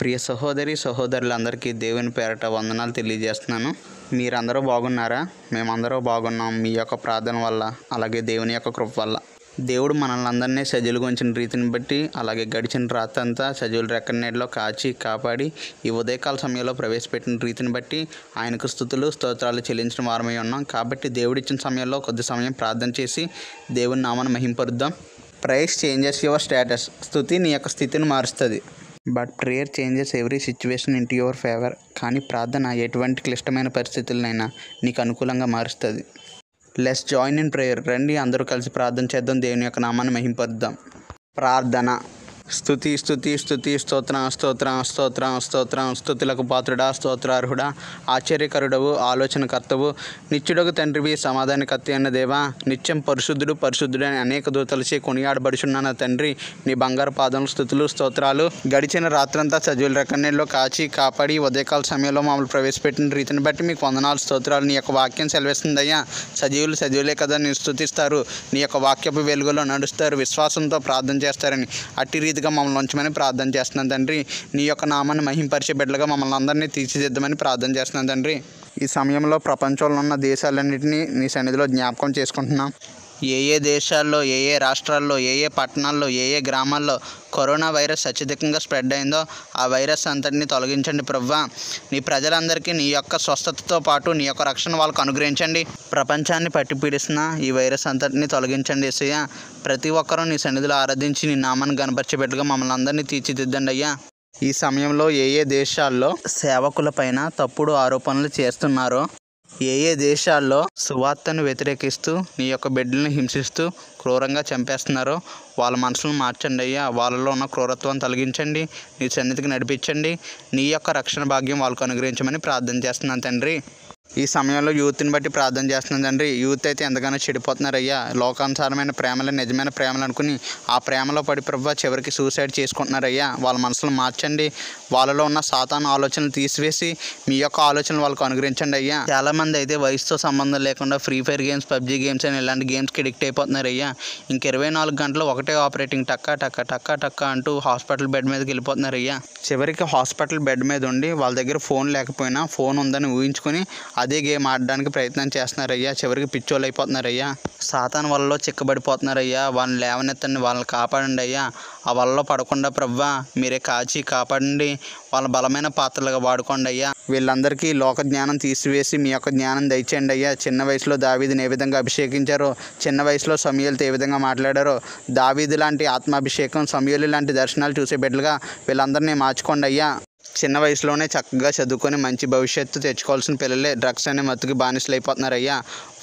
ప్రియ సహోదరి సహోదరులందరికీ దేవుని పేరట వందనాలు తెలియజేస్తున్నాను మీరందరూ బాగున్నారా మేమందరూ బాగున్నాం మీ యొక్క ప్రార్థన వల్ల అలాగే దేవుని యొక్క కృప వల్ల దేవుడు మనల్ని అందరినీ ఉంచిన రీతిని బట్టి అలాగే గడిచిన రాత్రి అంతా సజీవులు రెక్కడి నీటిలో కాచి కాపాడి ఈ ఉదయకాల సమయంలో ప్రవేశపెట్టిన రీతిని బట్టి ఆయనకు స్థుతులు స్తోత్రాలు చెల్లించిన వారమై ఉన్నాం కాబట్టి దేవుడు ఇచ్చిన సమయంలో కొద్ది సమయం ప్రార్థన చేసి దేవుని నామాన్ని మహింపరుద్దాం ప్రైస్ చేంజెస్ యువర్ స్టేటస్ స్థుతి నీ యొక్క స్థితిని మారుస్తుంది but prayer changes every situation into your favour కానీ ప్రార్థన ఎటువంటి క్లిష్టమైన పరిస్థితులనైనా నీకు అనుకూలంగా మారుస్తుంది లెస్ జాయిన్ ఇన్ ప్రేయర్ రండి అందరూ కలిసి ప్రార్థన చేద్దాం దేవుని యొక్క నామాన్ని మహింపరుద్దాం ప్రార్థన స్థుతి స్థుతి స్థుతి స్తోత్ర స్తోత్ర స్తోత్ర స్తోత్ర స్థుతులకు పాత్రుడా స్తోత్రార్హుడా ఆశ్చర్యకరుడవు ఆలోచనకర్తవు నిత్యుడకు తండ్రివి సమాధానకర్త అన్న దేవా నిత్యం పరిశుద్ధుడు పరిశుద్ధుడు అని అనేక దూతలసి కొనియాడబడుచున్న తండ్రి నీ బంగారు పాదం స్థుతులు స్తోత్రాలు గడిచిన రాత్రంతా చదువుల రకన్నీల్లో కాచి కాపాడి ఉదయకాల సమయంలో మమ్మల్ని ప్రవేశపెట్టిన రీతిని బట్టి మీకు వందనాలు స్తోత్రాలు నీ యొక్క వాక్యం సెలవిస్తుందయ్యా సజీవులు సజీవులే కదా నేను స్థుతిస్తారు నీ యొక్క వాక్యపు వెలుగులో నడుస్తారు విశ్వాసంతో ప్రార్థన చేస్తారని అట్టి రీతి రీతిగా మమ్మల్ని ఉంచమని ప్రార్థన చేస్తున్నాను తండ్రి నీ యొక్క నామాన్ని మహింపరిచే బిడ్డలుగా మమ్మల్ని అందరినీ తీర్చిదిద్దమని ప్రార్థన చేస్తున్నాను తండ్రి ఈ సమయంలో ప్రపంచంలో ఉన్న దేశాలన్నింటినీ నీ సన్నిధిలో జ్ఞాపకం చేసుకుంటున్నాం ఏయే దేశాల్లో ఏయే రాష్ట్రాల్లో ఏయే పట్టణాల్లో ఏయే గ్రామాల్లో కరోనా వైరస్ అత్యధికంగా స్ప్రెడ్ అయిందో ఆ వైరస్ అంతటిని తొలగించండి ప్రవ్వా నీ ప్రజలందరికీ నీ యొక్క స్వస్థతతో పాటు నీ యొక్క రక్షణ వాళ్ళకు అనుగ్రహించండి ప్రపంచాన్ని పట్టి పీడిస్తున్న ఈ వైరస్ అంతటిని తొలగించండి ఏసయ్య ప్రతి ఒక్కరూ నీ సన్నిధులు ఆరాధించి నీ నామాన్ని కనపరిచేపెట్టుగా మమ్మల్ని అందరినీ తీర్చిదిద్దండి అయ్యా ఈ సమయంలో ఏ ఏ దేశాల్లో సేవకులపైన తప్పుడు ఆరోపణలు చేస్తున్నారో ఏయే దేశాల్లో సువార్తను వ్యతిరేకిస్తూ నీ యొక్క బిడ్డలను హింసిస్తూ క్రూరంగా చంపేస్తున్నారో వాళ్ళ మనసును మార్చండి అయ్యా వాళ్ళలో ఉన్న క్రూరత్వాన్ని తొలగించండి నీ సన్నిధికి నడిపించండి నీ యొక్క రక్షణ భాగ్యం వాళ్ళకు అనుగ్రహించమని ప్రార్థన చేస్తున్నాను తండ్రి ఈ సమయంలో యూత్ని బట్టి ప్రార్థన చేస్తున్నాను తండ్రి యూత్ అయితే ఎంతగానో చెడిపోతున్నారు అయ్యా లోకానుసారమైన ప్రేమలు నిజమైన ప్రేమలు అనుకుని ఆ ప్రేమలో పడి ప్రభావ చివరికి సూసైడ్ చేసుకుంటున్నారు అయ్యా వాళ్ళ మనసులు మార్చండి వాళ్ళలో ఉన్న సాతాన ఆలోచనలు తీసివేసి మీ యొక్క ఆలోచనలు వాళ్ళకు అనుగ్రహించండి అయ్యా చాలామంది అయితే వయసుతో సంబంధం లేకుండా free fire games PUBG games అని ఇలాంటి గేమ్స్కి అడిక్ట్ అయిపోతున్నారు అయ్యా ఇంక ఇరవై నాలుగు గంటలు ఒకటే ఆపరేటింగ్ టక్క టక్క టక్క టక్క అంటూ హాస్పిటల్ బెడ్ మీదకి వెళ్ళిపోతున్నారు అయ్యా చివరికి హాస్పిటల్ బెడ్ మీద ఉండి వాళ్ళ దగ్గర ఫోన్ లేకపోయినా ఫోన్ ఉందని ఊహించుకొని అది అదే గేమ్ ఆడడానికి ప్రయత్నం చేస్తున్నారయ్యా చివరికి పిచ్చోళ్ళు అయిపోతున్నారయ్యా సాతాన్ వల్ల చిక్కబడిపోతున్నారయ్యా వాళ్ళని లేవనెత్తండి వాళ్ళని కాపాడండి అయ్యా ఆ వల్ల పడకుండా ప్రవ్వా మీరే కాచి కాపాడండి వాళ్ళ బలమైన పాత్రలుగా వాడుకోండి అయ్యా వీళ్ళందరికీ లోక జ్ఞానం తీసివేసి మీ యొక్క జ్ఞానం దయచేయండి అయ్యా చిన్న వయసులో దావీదిని ఏ విధంగా అభిషేకించారో చిన్న వయసులో సమయలతో ఏ విధంగా మాట్లాడారో దావీది లాంటి ఆత్మాభిషేకం సమయలు లాంటి దర్శనాలు చూసే బిడ్డలుగా వీళ్ళందరినీ మార్చుకోండి అయ్యా చిన్న వయసులోనే చక్కగా చదువుకొని మంచి భవిష్యత్తు తెచ్చుకోవాల్సిన పిల్లలే డ్రగ్స్ అనే మత్తుకి బానిసలు అయిపోతున్నారు అయ్యా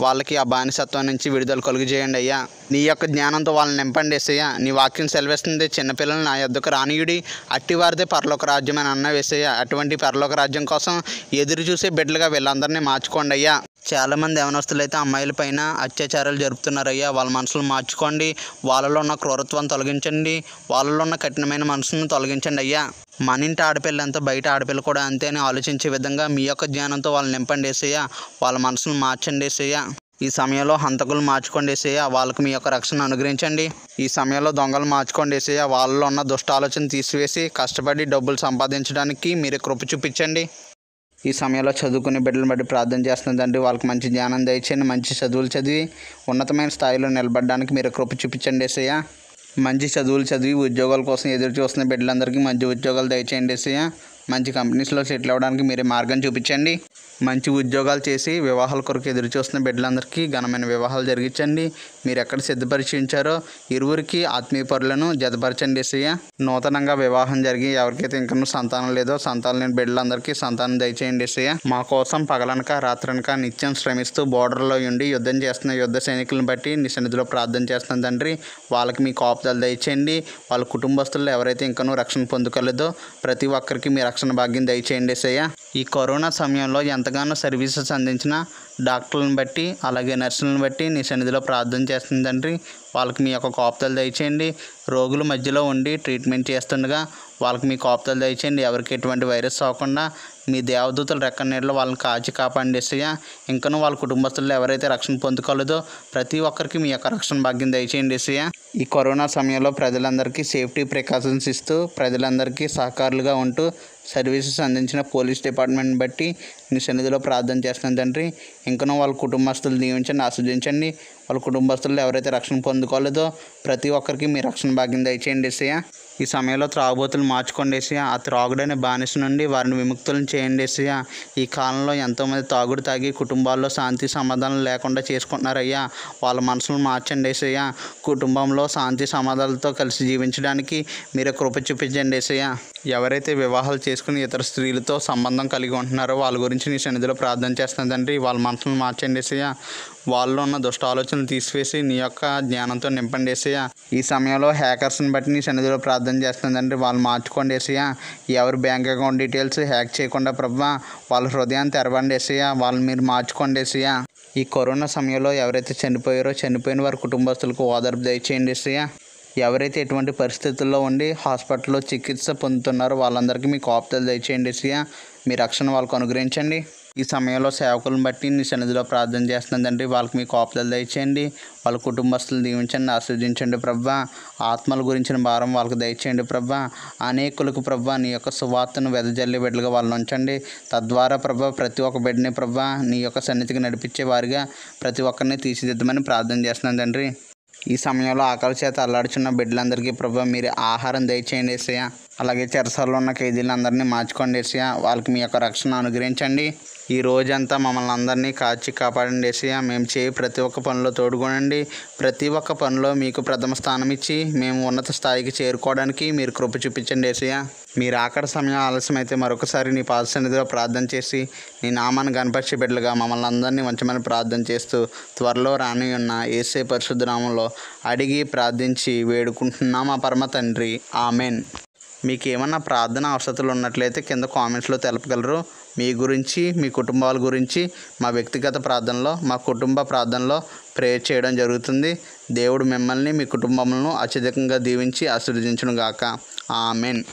వాళ్ళకి ఆ బానిసత్వం నుంచి విడుదల చేయండి అయ్యా నీ యొక్క జ్ఞానంతో వాళ్ళని నింపండి వేసయ్యా నీ వాక్యం సెలవేస్తుంది చిన్నపిల్లలు నా యొక్క రానియుడి అట్టివారిదే పరలోక రాజ్యం అని అన్న వేసయ్యా అటువంటి పరలోక రాజ్యం కోసం ఎదురు చూసే బిడ్డలుగా వీళ్ళందరినీ మార్చుకోండి అయ్యా చాలామంది యవనస్తులు అయితే అమ్మాయిల పైన అత్యాచారాలు జరుపుతున్నారయ్యా వాళ్ళ మనసులు మార్చుకోండి వాళ్ళలో ఉన్న క్రూరత్వం తొలగించండి వాళ్ళలో ఉన్న కఠినమైన మనసును తొలగించండి అయ్యా మన ఇంటి ఆడపిల్ల ఎంత బయట ఆడపిల్ల కూడా అంతే అని ఆలోచించే విధంగా మీ యొక్క జ్ఞానంతో వాళ్ళని నింపండి వేసేయా వాళ్ళ మనసును మార్చండి వేసేయా ఈ సమయంలో హంతకులు మార్చుకోండి వేసేయా వాళ్ళకు మీ యొక్క రక్షణ అనుగ్రహించండి ఈ సమయంలో దొంగలు మార్చుకోండి వేసేయా వాళ్ళలో ఉన్న దుష్ట ఆలోచన తీసివేసి కష్టపడి డబ్బులు సంపాదించడానికి మీరు కృప చూపించండి ఈ సమయంలో చదువుకునే బిడ్డలు బట్టి ప్రార్థన చేస్తున్న తండ్రి వాళ్ళకి మంచి జ్ఞానం దయచేయండి మంచి చదువులు చదివి ఉన్నతమైన స్థాయిలో నిలబడడానికి మీరు కృప చూపించండి ఏసయ్య మంచి చదువులు చదివి ఉద్యోగాల కోసం ఎదురు చూస్తున్న బిడ్డలందరికీ మంచి ఉద్యోగాలు దయచేయండి ఏసయ్య మంచి కంపెనీస్లో సెటిల్ అవ్వడానికి మీరే మార్గం చూపించండి మంచి ఉద్యోగాలు చేసి వివాహాల కొరకు ఎదురుచూస్తున్న బిడ్డలందరికీ ఘనమైన వివాహాలు జరిగించండి మీరు ఎక్కడ సిద్ధపరిచించారో ఇరువురికి ఆత్మీయ పరులను జతపరచండి సయ్య నూతనంగా వివాహం జరిగి ఎవరికైతే ఇంకనూ సంతానం లేదో సంతానం లేని బిడ్డలందరికీ సంతానం దయచేయండి సయ్య మా కోసం పగలనక రాత్రనక నిత్యం శ్రమిస్తూ బోర్డర్లో ఉండి యుద్ధం చేస్తున్న యుద్ధ సైనికులను బట్టి నీ సన్నిధిలో ప్రార్థన చేస్తున్న తండ్రి వాళ్ళకి మీ కాపుదలు దయచేయండి వాళ్ళ కుటుంబస్తులు ఎవరైతే ఇంకనూ రక్షణ పొందుకోలేదో ప్రతి ఒక్కరికి మీ రక్షణ భాగ్యం దయచేయండి సయ్య ఈ కరోనా సమయంలో ఎంత ఎంతగానో సర్వీసెస్ అందించిన డాక్టర్లను బట్టి అలాగే నర్సులను బట్టి నీ సన్నిధిలో ప్రార్థన చేస్తుంది తండ్రి వాళ్ళకి మీ యొక్క కోపతలు దయచేయండి రోగుల మధ్యలో ఉండి ట్రీట్మెంట్ చేస్తుండగా వాళ్ళకి మీ కోపతలు దయచేయండి ఎవరికి ఎటువంటి వైరస్ అవ్వకుండా మీ దేవదూతలు రెక్క నీళ్ళు వాళ్ళని కాచి కాపాడండి ఇంకనూ వాళ్ళ కుటుంబస్తులు ఎవరైతే రక్షణ పొందుకోలేదో ప్రతి ఒక్కరికి మీ యొక్క రక్షణ భాగ్యం దయచేయండి ఇస్తాయా ఈ కరోనా సమయంలో ప్రజలందరికీ సేఫ్టీ ప్రికాషన్స్ ఇస్తూ ప్రజలందరికీ సహకారులుగా ఉంటూ సర్వీసెస్ అందించిన పోలీస్ డిపార్ట్మెంట్ని బట్టి మీ సన్నిధిలో ప్రార్థన చేస్తున్నాను తండ్రి ఇంకనూ వాళ్ళ కుటుంబస్తులు దీవించండి ఆస్వాదించండి వాళ్ళ కుటుంబస్తులు ఎవరైతే రక్షణ పొందుకోలేదో ప్రతి ఒక్కరికి మీ రక్షణ భాగ్యం దయచేయండి ఇస్తాయా ఈ సమయంలో త్రాగుబోతులు మార్చుకోండి ఆ త్రాగుడనే బానిస నుండి వారిని విముక్తులను చేయండి ఈ కాలంలో ఎంతోమంది తాగుడు తాగి కుటుంబాల్లో శాంతి సమాధానం లేకుండా చేసుకుంటున్నారయ్యా వాళ్ళ మనసులను మార్చండి ఏసయ్య కుటుంబంలో శాంతి సమాధానాలతో కలిసి జీవించడానికి మీరు కృప చూపించండి ఏసయ్య ఎవరైతే వివాహాలు చేసుకుని ఇతర స్త్రీలతో సంబంధం కలిగి ఉంటున్నారో వాళ్ళ గురించి నీ సన్నిధిలో ప్రార్థన చేస్తుందండి వాళ్ళ మనసులను మార్చండి ఏసయ్య వాళ్ళలో ఉన్న దుష్ట ఆలోచనలు తీసివేసి నీ యొక్క జ్ఞానంతో నింపండి వేసేయా ఈ సమయంలో హ్యాకర్స్ని బట్టి నీ సన్నిధిలో ప్రార్థన చేస్తుందండి వాళ్ళు మార్చుకోండి వేసేయా ఎవరి బ్యాంక్ అకౌంట్ డీటెయిల్స్ హ్యాక్ చేయకుండా ప్రభా వాళ్ళ హృదయాన్ని తెరవండి వేసేయా వాళ్ళు మీరు మార్చుకోండి వేసేయా ఈ కరోనా సమయంలో ఎవరైతే చనిపోయారో చనిపోయిన వారి కుటుంబస్తులకు ఓదర్పు దయచేయండి వేసేయా ఎవరైతే ఎటువంటి పరిస్థితుల్లో ఉండి హాస్పిటల్లో చికిత్స పొందుతున్నారో వాళ్ళందరికీ మీ కోపతలు దయచేయండి సియా మీ రక్షణ వాళ్ళకు అనుగ్రహించండి ఈ సమయంలో సేవకులను బట్టి నీ సన్నిధిలో ప్రార్థన చేస్తున్న తండ్రి వాళ్ళకి మీ కోపలు దయచేయండి వాళ్ళ కుటుంబస్తులు దీవించండి ఆస్వాదించండి ప్రభా ఆత్మల గురించిన భారం వాళ్ళకి దయచేయండి ప్రభా అనేకులకు ప్రభా నీ యొక్క సువార్తను వెదజల్లి బిడ్డలుగా వాళ్ళని ఉంచండి తద్వారా ప్రభా ప్రతి ఒక్క బిడ్డని ప్రభా నీ యొక్క సన్నిధికి నడిపించే వారిగా ప్రతి ఒక్కరిని తీర్చిదిద్దమని ప్రార్థన చేస్తున్నాను తండ్రి ఈ సమయంలో ఆకలి చేత అల్లాడుచున్న బిడ్డలందరికీ ప్రభా మీరు ఆహారం దయచేయండి ఏసయ్య అలాగే చెరసాల్లో ఉన్న ఖైదీలందరినీ మార్చుకోండి ఏసయ్య వాళ్ళకి మీ యొక్క రక్షణ అనుగ్రహించండి ఈ రోజంతా మమ్మల్ని అందరినీ కాచి కాపాడండి ఏసయ్య మేము చేయి ప్రతి ఒక్క పనిలో తోడుకోనండి ప్రతి ఒక్క పనిలో మీకు ప్రథమ స్థానం ఇచ్చి మేము ఉన్నత స్థాయికి చేరుకోవడానికి మీరు కృప చూపించండి ఏసయ్య మీరు ఆకడ సమయం ఆలస్యమైతే మరొకసారి నీ పాద సన్నిధిలో ప్రార్థన చేసి నీ నామాన్ని గణపక్షి బిడ్డలుగా మమ్మల్ని అందరినీ మంచమని ప్రార్థన చేస్తూ త్వరలో రాని ఉన్న ఏసే పరిశుద్ధనామంలో అడిగి ప్రార్థించి వేడుకుంటున్నాం మా పరమ తండ్రి ఆమెన్ మీకు ఏమన్నా ప్రార్థన అవసరాలు ఉన్నట్లయితే కింద కామెంట్స్లో తెలపగలరు మీ గురించి మీ కుటుంబాల గురించి మా వ్యక్తిగత ప్రార్థనలో మా కుటుంబ ప్రార్థనలో ప్రేయర్ చేయడం జరుగుతుంది దేవుడు మిమ్మల్ని మీ కుటుంబములను అత్యధికంగా దీవించి ఆశీర్వదించను గాక ఆమెన్